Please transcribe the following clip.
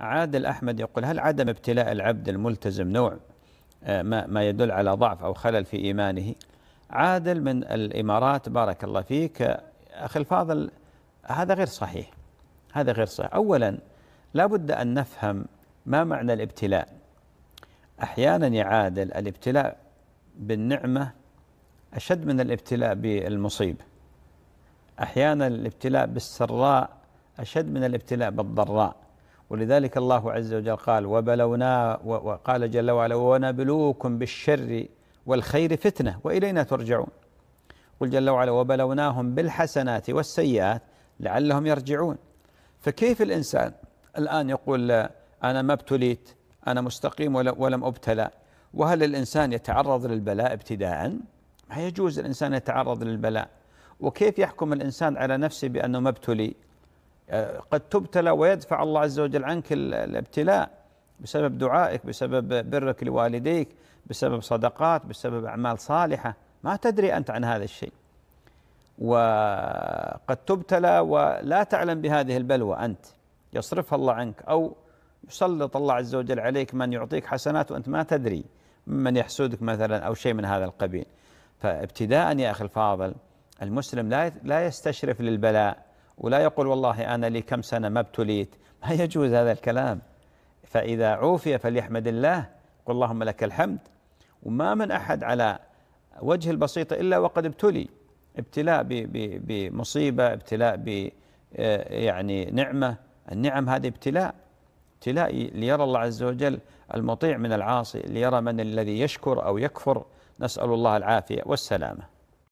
عادل أحمد يقول هل عدم ابتلاء العبد الملتزم نوع آه، ما, ما يدل على ضعف أو خلل في إيمانه عادل من الإمارات بارك الله فيك أخي الفاضل هذا غير صحيح هذا غير صحيح أولا لا بد أن نفهم ما معنى الابتلاء أحيانا يا عادل الابتلاء بالنعمة أشد من الابتلاء بالمصيبة أحيانا الابتلاء بالسراء أشد من الابتلاء بالضراء ولذلك الله عز وجل قال وبلونا وقال جل وعلا ونبلوكم بالشر والخير فتنة وإلينا ترجعون قل جل وعلا وبلوناهم بالحسنات والسيئات لعلهم يرجعون فكيف الإنسان الآن يقول أنا ما ابتليت أنا مستقيم ولم أبتلى وهل الإنسان يتعرض للبلاء ابتداء ما يجوز الإنسان يتعرض للبلاء وكيف يحكم الإنسان على نفسه بأنه ما ابتلي آه، قد تبتلى ويدفع الله عز وجل عنك الابتلاء بسبب دعائك بسبب برك لوالديك بسبب صدقات بسبب أعمال صالحة ما تدري أنت عن هذا الشيء وقد تبتلى ولا تعلم بهذه البلوى أنت يصرفها الله عنك أو يسلط الله عز وجل عليك من يعطيك حسنات وأنت ما تدري من يحسدك مثلا أو شيء من هذا القبيل فابتداء يا أخي الفاضل المسلم لا لا يستشرف للبلاء ولا يقول والله أنا لي كم سنة ما ابتليت ما يجوز هذا الكلام فإذا عوفي فليحمد الله قل اللهم لك الحمد وما من أحد على وجه البسيطة إلا وقد ابتلي ابتلاء بمصيبة ابتلاء ب آه، يعني نعمة النعم هذه ابتلاء ابتلاء ليرى الله عز وجل المطيع من العاصي ليرى من الذي يشكر أو يكفر نسأل الله العافية والسلامة